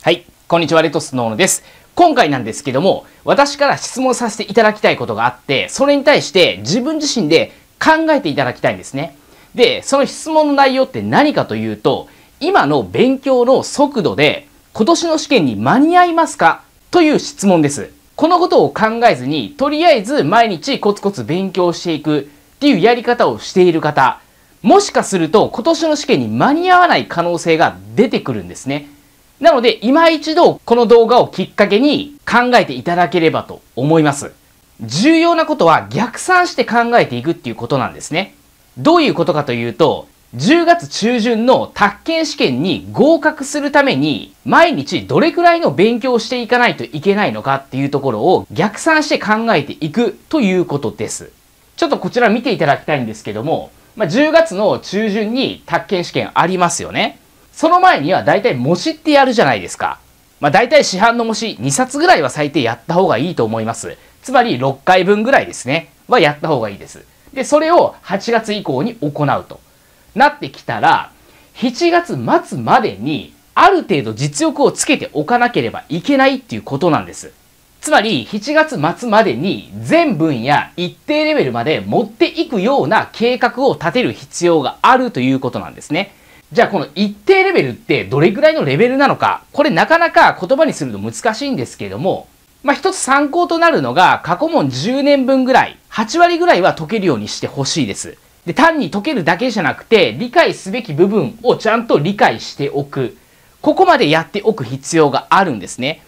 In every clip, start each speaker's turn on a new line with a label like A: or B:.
A: はい、こんにちは、レトスの小野です。今回なんですけども、私から質問させていただきたいことがあって、それに対して自分自身で考えていただきたいんですね。で、その質問の内容って何かというと、今の勉強の速度で今年の試験に間に合いますかという質問です。このことを考えずに、とりあえず毎日コツコツ勉強していくっていうやり方をしている方、もしかすると今年の試験に間に合わない可能性が出てくるんですね。なので、今一度この動画をきっかけに考えていただければと思います。重要なことは逆算して考えていくっていうことなんですね。どういうことかというと、10月中旬の宅建試験に合格するために毎日どれくらいの勉強をしていかないといけないのかっていうところを逆算して考えていくということです。ちょっとこちら見ていただきたいんですけども、まあ、10月の中旬に宅建試験ありますよね。その前には大体模試ってやるじゃないですか。まあ大体市販の模試2冊ぐらいは最低やった方がいいと思います。つまり6回分ぐらいですね。はやった方がいいです。で、それを8月以降に行うと。なってきたら、7月末までにある程度実力をつけておかなければいけないっていうことなんです。つまり、7月末までに全分野一定レベルまで持っていくような計画を立てる必要があるということなんですね。じゃあこの一定レベルってどれぐらいのレベルなのか、これなかなか言葉にするの難しいんですけれども、まあ、一つ参考となるのが過去問10年分ぐらい、8割ぐらいは解けるようにしてほしいです。で、単に解けるだけじゃなくて、理解すべき部分をちゃんと理解しておく。ここまでやっておく必要があるんですね。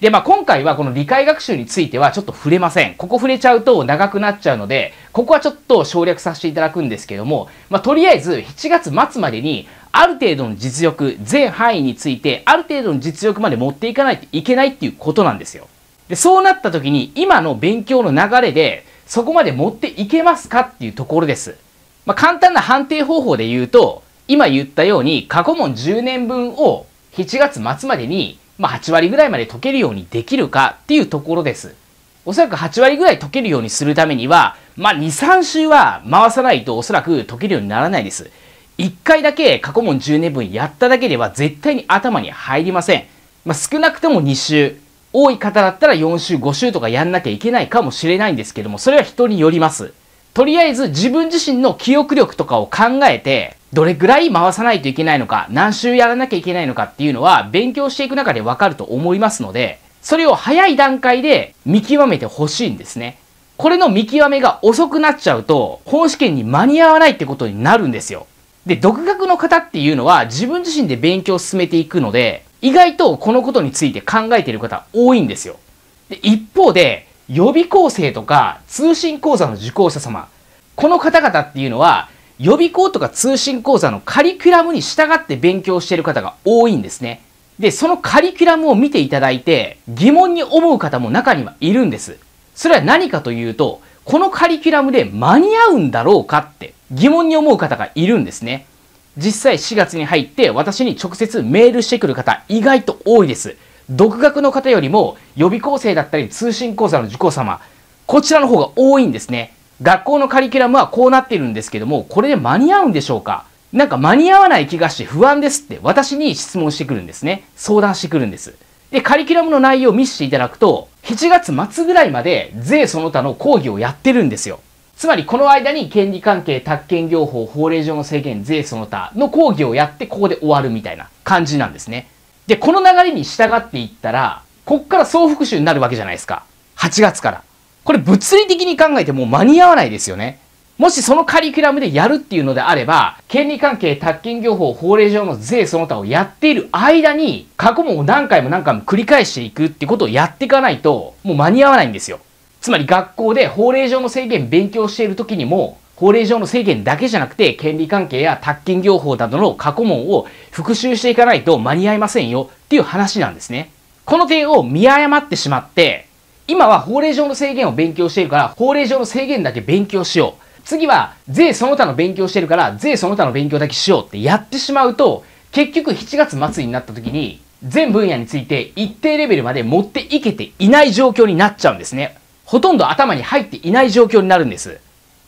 A: で、まあ、今回はこの理解学習についてはちょっと触れません。ここ触れちゃうと長くなっちゃうので、ここはちょっと省略させていただくんですけども、まあ、とりあえず7月末までにある程度の実力、全範囲について、ある程度の実力まで持っていかないといけないっていうことなんですよ。で、そうなった時に、今の勉強の流れで、そこまで持っていけますかっていうところです。まあ、簡単な判定方法で言うと、今言ったように、過去問10年分を7月末までに、まあ、8割ぐらいまで解けるようにできるかっていうところです。おそらく8割ぐらい解けるようにするためには、まあ、2、3週は回さないとおそらく解けるようにならないです。1回だけ過去問10年分やっただけでは絶対に頭に入りません。まあ、少なくとも2週、多い方だったら4週、5週とかやんなきゃいけないかもしれないんですけども、それは人によります。とりあえず自分自身の記憶力とかを考えて、どれぐらい回さないといけないのか、何週やらなきゃいけないのかっていうのは勉強していく中でわかると思いますので、それを早い段階で見極めてほしいんですね。これの見極めが遅くなっちゃうと、本試験に間に合わないってことになるんですよ。で、独学の方っていうのは自分自身で勉強を進めていくので、意外とこのことについて考えている方多いんですよ。で、一方で、予備校生とか通信講座の受講者様、この方々っていうのは、予備校とか通信講座のカリキュラムに従って勉強している方が多いんですね。で、そのカリキュラムを見ていただいて、疑問に思う方も中にはいるんです。それは何かというと、このカリキュラムで間に合うんだろうかって疑問に思う方がいるんですね。実際4月に入って私に直接メールしてくる方意外と多いです。独学の方よりも予備校生だったり通信講座の受講様、こちらの方が多いんですね。学校のカリキュラムはこうなってるんですけども、これで間に合うんでしょうかなんか間に合わない気がして不安ですって私に質問してくるんですね。相談してくるんです。で、カリキュラムの内容を見せていただくと、7月末ぐらいまで税その他の講義をやってるんですよ。つまりこの間に権利関係、宅建業法、法令上の制限、税その他の講義をやってここで終わるみたいな感じなんですね。で、この流れに従っていったら、こっから総復習になるわけじゃないですか。8月から。これ物理的に考えてもう間に合わないですよね。もしそのカリキュラムでやるっていうのであれば、権利関係、宅建業法、法令上の税その他をやっている間に、過去問を何回も何回も繰り返していくってことをやっていかないと、もう間に合わないんですよ。つまり学校で法令上の制限勉強している時にも、法令上の制限だけじゃなくて、権利関係や宅建業法などの過去問を復習していかないと間に合いませんよっていう話なんですね。この点を見誤ってしまって、今は法令上の制限を勉強しているから、法令上の制限だけ勉強しよう。次は税その他の勉強してるから税その他の勉強だけしようってやってしまうと結局7月末になった時に全分野について一定レベルまで持っていけていない状況になっちゃうんですね。ほとんど頭に入っていない状況になるんです。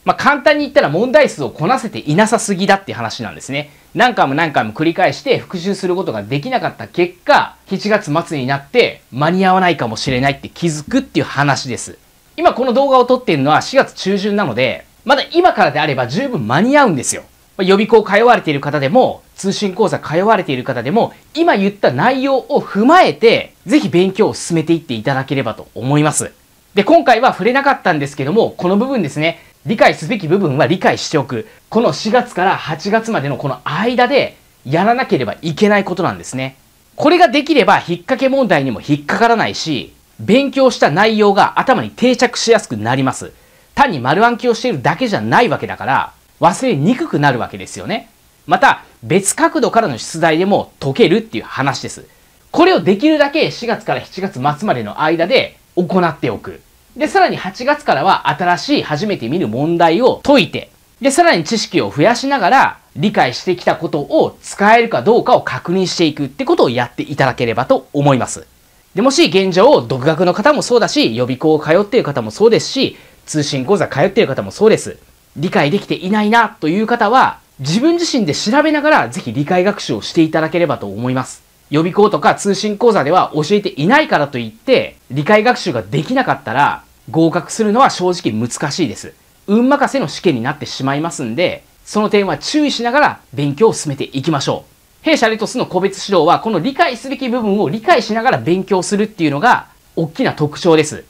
A: まあ、簡単に言ったら問題数をこなせていなさすぎだって話なんですね。何回も何回も繰り返して復習することができなかった結果、7月末になって間に合わないかもしれないって気づくっていう話です。今この動画を撮っているのは4月中旬なので、まだ今からであれば十分間に合うんですよ。予備校通われている方でも、通信講座通われている方でも、今言った内容を踏まえて、ぜひ勉強を進めていっていただければと思います。で、今回は触れなかったんですけども、この部分ですね、理解すべき部分は理解しておく。この4月から8月までのこの間で、やらなければいけないことなんですね。これができれば、引っ掛け問題にも引っかからないし、勉強した内容が頭に定着しやすくなります。単に丸暗記をしているだけじゃないわけだから忘れにくくなるわけですよね。また別角度からの出題でも解けるっていう話です。これをできるだけ4月から7月末までの間で行っておく。で、さらに8月からは新しい初めて見る問題を解いて、で、さらに知識を増やしながら理解してきたことを使えるかどうかを確認していくってことをやっていただければと思います。で、もし現状、を独学の方もそうだし、予備校を通っている方もそうですし、通信講座通っている方もそうです。理解できていないなという方は、自分自身で調べながら、ぜひ理解学習をしていただければと思います。予備校とか通信講座では教えていないからといって、理解学習ができなかったら、合格するのは正直難しいです。運任せの試験になってしまいますんで、その点は注意しながら勉強を進めていきましょう。弊社レトスの個別指導は、この理解すべき部分を理解しながら勉強するっていうのが、大きな特徴です。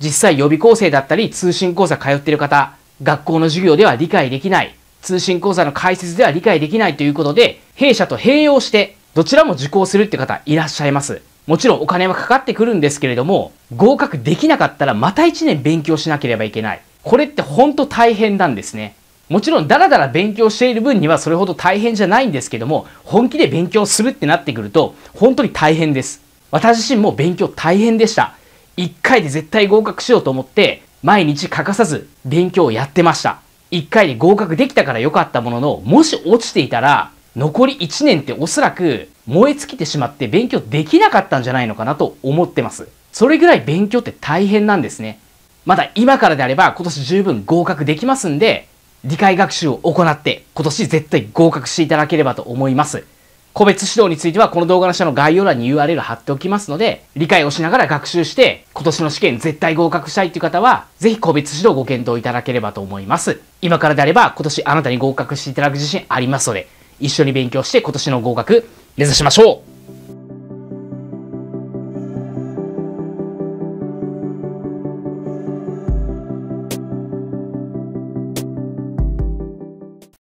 A: 実際予備校生だったり通信講座通っている方、学校の授業では理解できない、通信講座の解説では理解できないということで、弊社と併用してどちらも受講するって方いらっしゃいます。もちろんお金はかかってくるんですけれども、合格できなかったらまた一年勉強しなければいけない。これってほんと大変なんですね。もちろんダラダラ勉強している分にはそれほど大変じゃないんですけども、本気で勉強するってなってくると、本当に大変です。私自身も勉強大変でした。1回で絶対合格しようと思って、毎日欠かさず勉強をやってました。1回で合格できたから良かったものの、もし落ちていたら、残り1年っておそらく燃え尽きてしまって勉強できなかったんじゃないのかなと思ってます。それぐらい勉強って大変なんですね。まだ今からであれば今年十分合格できますんで、理解学習を行って今年絶対合格していただければと思います。個別指導についてはこの動画の下の概要欄に URL 貼っておきますので、理解をしながら学習して、今年の試験絶対合格したいという方は、ぜひ個別指導ご検討いただければと思います。今からであれば今年あなたに合格していただく自信ありますので、一緒に勉強して今年の合格目指しましょう